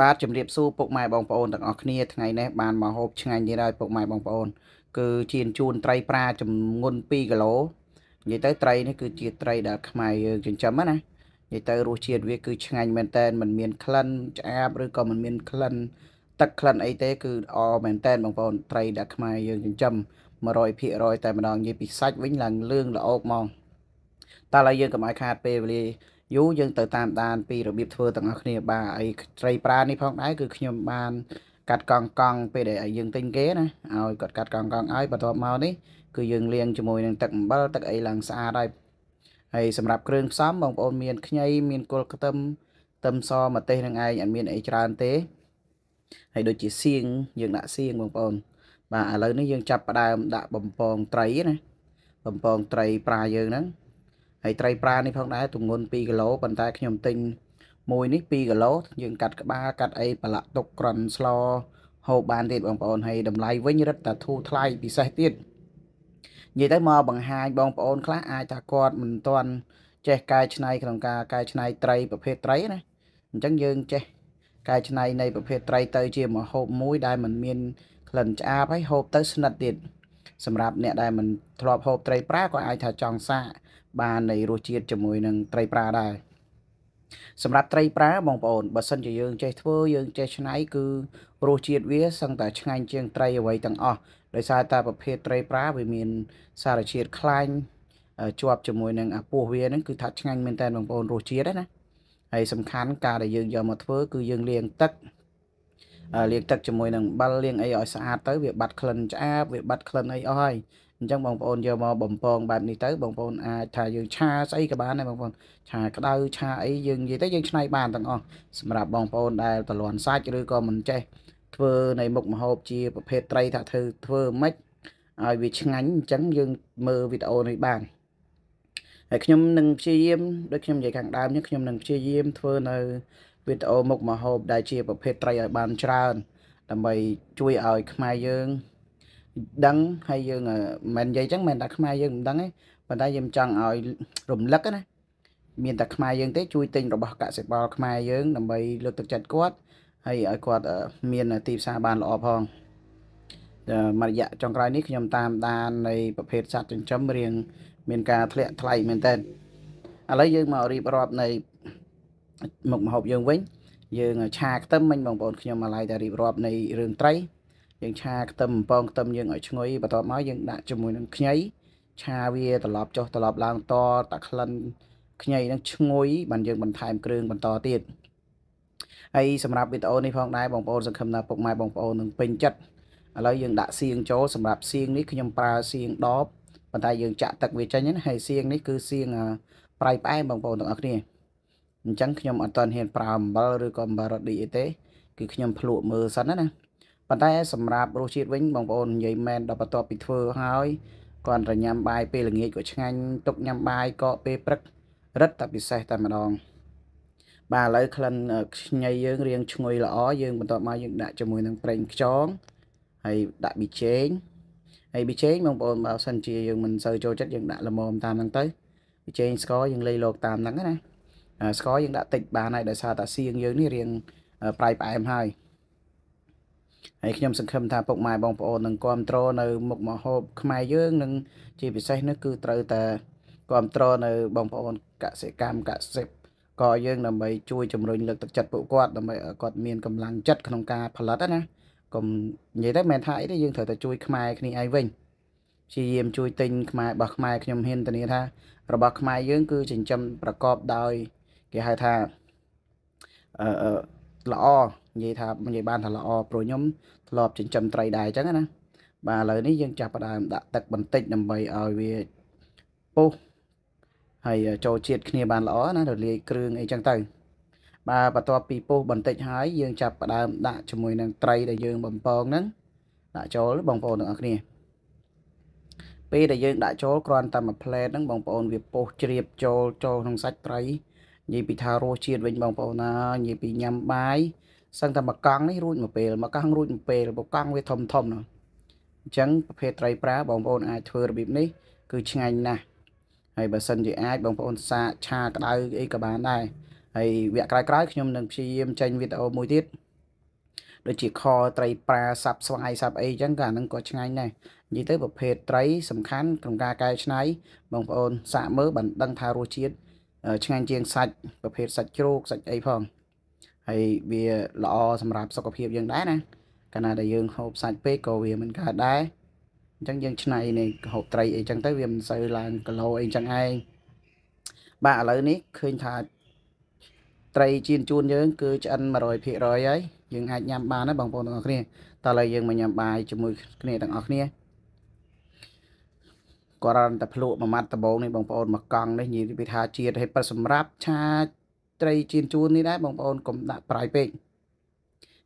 បាទជំរាបសួរពុកម៉ែបងប្អូនទាំងអស់គ្នាថ្ងៃនេះបានមកហូបឆ្ងាញ់ទៀតហើយពុកម៉ែបងប្អូន គឺជាជួនត្រីប្រាចំនួន2គីឡូនិយាយទៅត្រីនេះគឺជាត្រីដែលខ្មែរយើងចិញ្ចឹមណានិយាយទៅរសជាតិវាគឺឆ្ងាញ់មែនតើมันមានក្លិនឆ្អាបឬក៏มันមានក្លិនទឹកក្លិនអីទេគឺល្អមែនតើបងប្អូន ត្រីដែលខ្មែរយើងចិញ្ចឹម100%តែម្ដងនិយាយពីសាច់វិញឡើងលឿងល្អមកតែឡើយយើងកុំឲ្យខាតពេលវេលាយូរយើងទៅតាមដានពីរបៀបធ្វើទាំងអស់គ្នាបាទអីត្រីប្រានេះផងដែរគឺខ្ញុំបានកាត់កង់កង់ពេលដែលឲ្យយើងទិញគេណាឲ្យគាត់កាត់កង់កង់ឲ្យបន្ទាប់មកនេះគឺយើងលាងជាមួយនឹងទឹកអំបិលទឹកអីឡើងស្អាតហើយហើយសម្រាប់គ្រឿងផ្សំបងប្អូន មានខ្ញីមានគល់ខ្ទឹមខ្ទឹមសម្ទេសនឹងឯងអត់មានអីច្រើនទេហើយដូចជាសៀងយើងដាក់សៀងបងប្អូនបាទឥឡូវនេះយើងចាប់ផ្ដើមដាក់បំពងត្រីណាបំពងត្រីប្រាយើងហ្នឹងហើយត្រីប្រានេះផងដែរទម្ងន់2គីឡូប៉ុន្តែខ្ញុំទិញមួយនេះ2គីឡូយើងកាត់ក្បាលកាត់អីប្រឡាក់ទុកក្រន់ស្លហូបបានទៀតបងប្អូនហើយតម្លៃវិញរឹតតែធូរថ្លៃពិសេសទៀតនិយាយទៅមកបង្ហាញបងប្អូនខ្លះអាចថាគាត់មិនទាន់ចេះកែច្នៃក្នុងការកែច្នៃត្រីប្រភេទត្រីណាអញ្ចឹងយើងចេះកែច្នៃនៃប្រភេទត្រីទៅជាម្ហូបមួយដែលมันមានក្លិនឆ្អាបហើយហូបទៅស្និទ្ធទៀតសម្រាប់អ្នកដែលមិនធ្លាប់ហូបត្រីប្រាក៏អាចថាចង់សាកបាននៃរសជាតិជាមួយនឹងត្រីប្រាដែរសម្រាប់ត្រីប្រាបងប្អូនបើសិនជាយើង ចេះធ្វើ យើង ចេះច្នៃ គឺរសជាតិវាសឹងតែឆ្ងាញ់ជាងត្រីអ្វីទាំងអស់ដោយសារតែប្រភេទត្រីប្រាវាមាន សារជាតិខ្លាញ់ជាប់ជាមួយនឹងអាពោះវាហ្នឹងគឺថាឆ្ងាញ់មែនតើបងប្អូនរសជាតិណាហើយសំខាន់ការដែលយើងយកមកធ្វើគឺយើងលាងទឹកលាងទឹកជាមួយនឹងបាល់លាងអីឲ្យស្អាតទៅវាបាត់ក្លិនឆ្អាបវាបាត់ក្លិនអីអស់ហើយអញ្ចឹងបងប្អូនយកមកបំពងបែបនេះទៅបងប្អូនអាចថាយើងឆាស្អីក៏បានដែរបងប្អូនឆាក្តៅឆាអីយើងនិយាយទៅយើងឆ្នៃបានទាំងអស់សម្រាប់បងប្អូនដែលតលន់សាច់ឬក៏មិនចេះធ្វើនៃមុខម្ហូបជាប្រភេទត្រីថាធ្វើធ្វើមិនឲ្យវាឆ្ងាញ់អញ្ចឹងយើងមើលវីដេអូនេះបានហើយខ្ញុំនឹងព្យាយាមដូចខ្ញុំនិយាយខាងដើមនេះខ្ញុំនឹងព្យាយាមធ្វើនៅវីដេអូមុខម្ហូបដែលជាប្រភេទត្រីឲ្យបានច្រើនដើម្បីជួយឲ្យខ្មែរយើងដឹងហើយយើងមិននិយាយចឹងមិនថាខ្មែរយើងមិនដឹងទេប៉ុន្តែយើងចង់ឲ្យ រំលឹកណាមានតែខ្មែរយើងទេជួយទិញរបស់កសិបាលខ្មែរយើងដើម្បីលើកទឹកចិត្តគាត់ហើយឲ្យគាត់មានទីផ្សារបានល្អផងមករយៈចុងក្រោយនេះខ្ញុំតាមដាននៃប្រភេទសត្វចិញ្ចឹមរៀងមានការធ្លាក់ថ្លៃមែនតើឥឡូវយើងមករៀបរាប់នៃមុខម្ហូបយើងវិញ យើងឆាខ្ទឹមមិញបងប្អូនខ្ញុំអាឡ័យតែរៀបរាប់នៃរឿងត្រី យើង ឆាខ្ទឹមបំពងខ្ទឹមយើងឲ្យឈ្ងុយបន្ទាប់មកយើងដាក់ជាមួយនឹងខ្ញីឆាវាត្រឡប់ចុះត្រឡប់ឡើងតតាក្លិនខ្ញីនឹងឈ្ងុយបានយើងបន្ថែមគ្រឿងបន្តទៀតហើយសម្រាប់វីដេអូនេះផងដែរបងប្អូនសង្ឃឹមថាពុកម៉ែបងប្អូននឹងពេញចិត្តឥឡូវយើងដាក់សៀងចូលសម្រាប់សៀងនេះខ្ញុំប្រើសៀងដបប៉ុន្តែយើងចាក់ទឹកវាចេញហើយសៀងនេះគឺសៀងប្រៃផ្អែមបងប្អូនទាំងអស់គ្នាអញ្ចឹងខ្ញុំអត់ទាន់ហ៊ានប្រើអំបិលឬក៏អំបិលរ៉ូឌីអីទេគឺខ្ញុំភ្លក់មើលសិនណាប៉ុន្តែសម្រាប់រសជាតិវិញ បងប្អូននិយាយមែនដល់បន្ទាប់ពីធ្វើហើយគាត់រញ៉ាំបាយពេលល្ងាចក៏ឆ្ងាញ់ទុកញ៉ាំបាយកកពេលព្រឹករឹតតែពិសេសតែម្ដងបាទឥឡូវក្លិនខ្ញីយើងរៀងឈ្ងុយល្អយើងបន្តមកយើងដាក់ជាមួយនឹងប្រេងខ្យងហើយដាក់ប៊ីចេងហើយប៊ីចេងបងប្អូនបើសិនជាយើងមិនសូវចូលចិត្តយើងដាក់ល្មមតាមហ្នឹងទៅប៊ីចេងស្ករយើងលៃលកតាមហ្នឹងណាស្ករយើងដាក់តិចបានហើយដោយសារតាសៀងយើងនេះរៀងប្រៃផ្អែមហើយហើយខ្ញុំសង្ឃឹមថាពុកម៉ែបងប្អូននឹងគ្រប់គ្រងនៅ មុខមហូបខ្មែរយើងនឹងជាពិសេសនេះគឺត្រូវតែគ្រប់គ្រងនៅ បងប្អូនកសិកម្មកសិបក៏យើងដើម្បី ជួយជំរុញលើកទឹកចិត្តពួកគាត់ដើម្បីឲ្យគាត់មានកម្លាំងចិត្តក្នុងការផលិតណាកុំនិយាយទៅមិនថាអីទេយើងត្រូវតែជួយខ្មែរគ្នាឯងវិញព្យាយាមជួយទិញខ្មែររបស់ខ្មែរខ្ញុំហ៊ានធានាថារបស់ខ្មែរយើង គឺចិញ្ចឹមប្រកបដោយគេហៅថាអឺល្អនិយាយថានិយាយបានថាល្អព្រោះខ្ញុំធ្លាប់ចិញ្ចឹមត្រីដែរអញ្ចឹងណាបាទឥឡូវនេះយើងចាប់ផ្ដើម ដាក់ទឹកបន្តិចដើម្បីឲ្យវាពុះហើយចូលជាតិគ្នាបានល្អណារលាយគ្រឿងអីចឹងទៅបាទបន្ទាប់ពីពុះបន្តិចហើយយើងចាប់ផ្ដើមដាក់ជាមួយនឹងត្រីដែលយើង បំពងហ្នឹងដាក់ចូលបងប្អូនទាំងអស់គ្នាពេលដែលយើងដាក់ចូលគ្រាន់តែមួយផ្លែតហ្នឹងបងប្អូនវាពុះជ្រាប ចូលចូលក្នុងសាច់ត្រីនិយាយពីថារសជាតិវិញបងប្អូនណានិយាយពីញ៉ាំបាយសឹងតែមកកង់នេះរួចមួយពេលមកកង់រួចមួយពេលមកកង់វាធំធំនោះអញ្ចឹងប្រភេទត្រីប្រាបងប្អូនអាចធ្វើរបៀបនេះគឺឆ្ងាញ់ណាស់ហើយបើសិនជាអាចបងប្អូនសាកឆាក្តៅអីក៏បានដែរហើយវគ្គក្រោយៗខ្ញុំនឹងព្យាយាមចេញវីដេអូមួយទៀតដូចជាខត្រីប្រាសាប់ស្វាយសាប់អីចឹងក៏អានឹងក៏ឆ្ងាញ់ដែរនិយាយទៅប្រភេទត្រី សំខាន់ក្នុងការកែច្នៃបងប្អូនសាកមើលបានដឹងថារសជាតិឆ្ងាញ់ជាងសាច់ប្រភេទសាច់ជ្រូកសាច់អីផងហើយវាល្អសម្រាប់សុខភាពយើងដែរណាកាលណាដែលយើងហូបសាច់ពេកក៏វាមិនកើតដែរអញ្ចឹងយើងឆ្នៃនៃហូបត្រីអីចឹងទៅវាមិនសូវឡើងគីឡូអីចឹងឯងបាទឥឡូវនេះឃើញថាត្រីជៀនជួនយើង គឺឆ្អិន100%ហើយយើងអាចញ៉ាំបានណាបងប្អូនទាំងអស់គ្នាតើឥឡូវយើងមកញ៉ាំបាយជាមួយគ្នាទាំងអស់គ្នាគ្រាន់តែភ្លក់មួយម៉ាត់ដំបូងនេះបងប្អូនមួយកង់នេះនិយាយថាជាតិហើយប៉ិតសម្រាប់ឆាត្រីជៀនជួននេះដែរបងប្អូនកុំដាក់ប្រៃពេក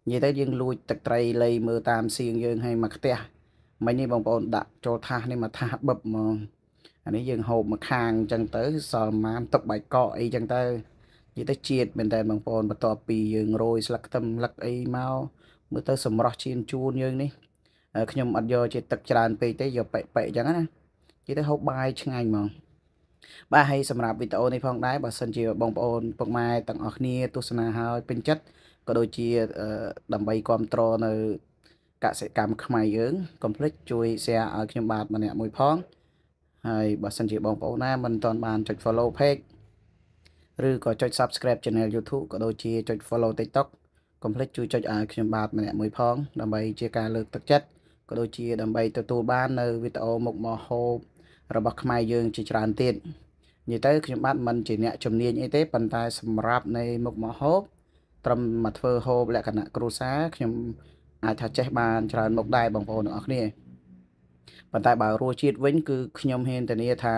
និយាយទៅយើងលួចទឹកត្រីលៃមើលតាមសៀងយើងហើយមកផ្ទះមិញនេះបងប្អូនដាក់ចូលថាសនេះមកថាសបឹបហ្មងអានេះយើងហូបមកខាងអញ្ចឹងទៅសល់ម៉ាមទឹកបាយកកអីអញ្ចឹងទៅនិយាយទៅជាតិមែនតើបងប្អូនបន្ទាប់ពីយើងរោយស្លឹកខ្ទឹមលឹកអីមកមើលទៅសម្រស់ជៀនជួនយើងនេះខ្ញុំអត់យកជាទឹកច្រើនពេកទេយកប៉ិប៉ិអញ្ចឹងណានិយាយទៅហូបបាយឆ្ងាញ់ហ្មងបាទហើយសម្រាប់វីដេអូនេះផងដែរបើសិនជាបងប្អូនពុកម៉ែទាំងអស់គ្នាទស្សនាហើយពេញចិត្តក៏ដូចជាដើម្បីគ្រប់គ្រងនៅកសិកម្មខ្មែរយើងកុំភ្លេចជួយ share ឲ្យខ្ញុំបាទម្នាក់មួយផងហើយបើសិនជាបងប្អូនណាមិនទាន់បានចុច follow page ឬក៏ចុច subscribe channel YouTube ក៏ដូចជាចុច follow TikTok កុំភ្លេចជួយចុចឲ្យខ្ញុំបាទម្នាក់មួយ ផងដើម្បីជាការលើកទឹកចិត្តក៏ដូចជាដើម្បីទទួលបាននៅវីដេអូមុខម្ហូបរបស់ខ្មែរយើងជាច្រើនទៀតនិយាយទៅខ្ញុំបាទមិនជាអ្នកជំនាញអីទេប៉ុន្តែ សម្រាប់នៃមុខម្ហូបត្រឹមមកធ្វើហូបលក្ខណៈគ្រួសារខ្ញុំអាចថាចេះបាន ច្រើនមុខដែរបងប្អូនទាំងអស់គ្នាប៉ុន្តែបើរសជាតិវិញ គឺខ្ញុំហ៊ានធានាថា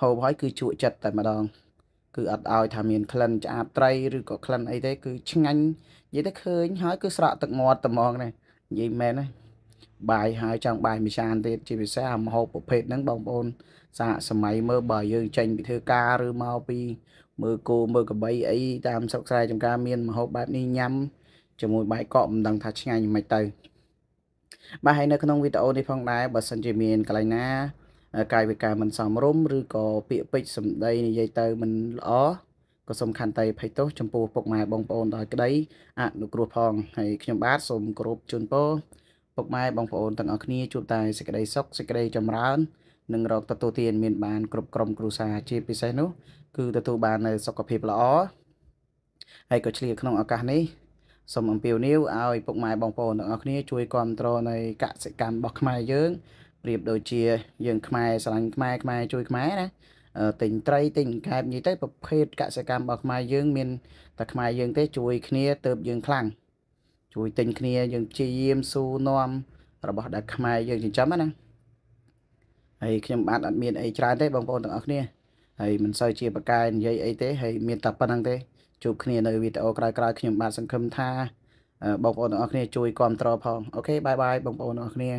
ហូបហើយគឺជក់ចិត្តតែម្ដង គឺអត់ឲ្យថាមានក្លិនឆ្អាបត្រីឬក៏ក្លិនអីទេគឺឆ្ងាញ់និយាយទៅឃើញហើយគឺស្រក់ទឹកមាត់ត្មងនេះនិយាយមែនណាបាយហើយចង់បាយមួយចានទៀតជាពិសេសអាម្ហូបប្រភេទហ្នឹងបងប្អូន សាកសម័យមើលបើយើងចេញពីធ្វើការឬមកពីមើលគោមើលក្របីអីតាមស្រុកស្រែចំការមានម្ហូបបែបនេះញ៉ាំជាមួយបាយកកមិនដឹងថាឆ្ងាញ់មិនទៅ បាទហើយនៅក្នុងវីដេអូនេះផងដែរបើសិនជាមានកន្លែងណាកាយវិការមិនសមរម្យឬក៏ពាក្យពេចសម្ដីនិយាយទៅមិនល្អក៏សូមខន្តីភ័យទោសចំពោះពុកម៉ែបងប្អូនដល់ក្តីអនុគ្រោះផងហើយខ្ញុំបាទសូមគោរពជូនពរពុកម៉ែបងប្អូនទាំងអស់គ្នាជួបតែសេចក្តីសុខសេចក្តីចម្រើន និងរកទទួលទានមានបានគ្រប់ក្រុមគ្រួសារជា ពិសេសនោះ គឺទទួលបាននូវសុខភាពល្អហើយក៏ឆ្លៀតក្នុងឱកាសនេះសូមអំពាវនាវឲ្យពុកម៉ែបងប្អូនទាំងអស់គ្នាជួយគ្រប់គ្រងនៃកសិកម្មរបស់ខ្មែរយើងប្រៀបដូចជា យើងខ្មែរស្រឡាញ់ខ្មែរខ្មែរជួយខ្មែរណាទិញត្រីទិញកែបនិយាយទៅប្រភេទកសិកម្មរបស់ខ្មែរយើងមានតែខ្មែរយើងទេជួយគ្នា ទៅយើងខ្លាំងជួយទិញគ្នាយើងព្យាយាមស៊ូនាំរបស់ដែលខ្មែរយើងចិញ្ចឹមណាហើយខ្ញុំបាទអត់មានអីច្រើនទេ បងប្អូនទាំងអស់គ្នាហើយមិនសូវជាប្រកែនិយាយអីទេហើយមានតែប៉ុណ្្នឹងទេ ជួបគ្នានៅវីដេអូក្រោយៗខ្ញុំបាទសង្ឃឹមថាបងប្អូនទាំងអស់គ្នា ជួយគ្រប់គ្រងផងអូខេបាយបាយបងប្អូនទាំងអស់គ្នា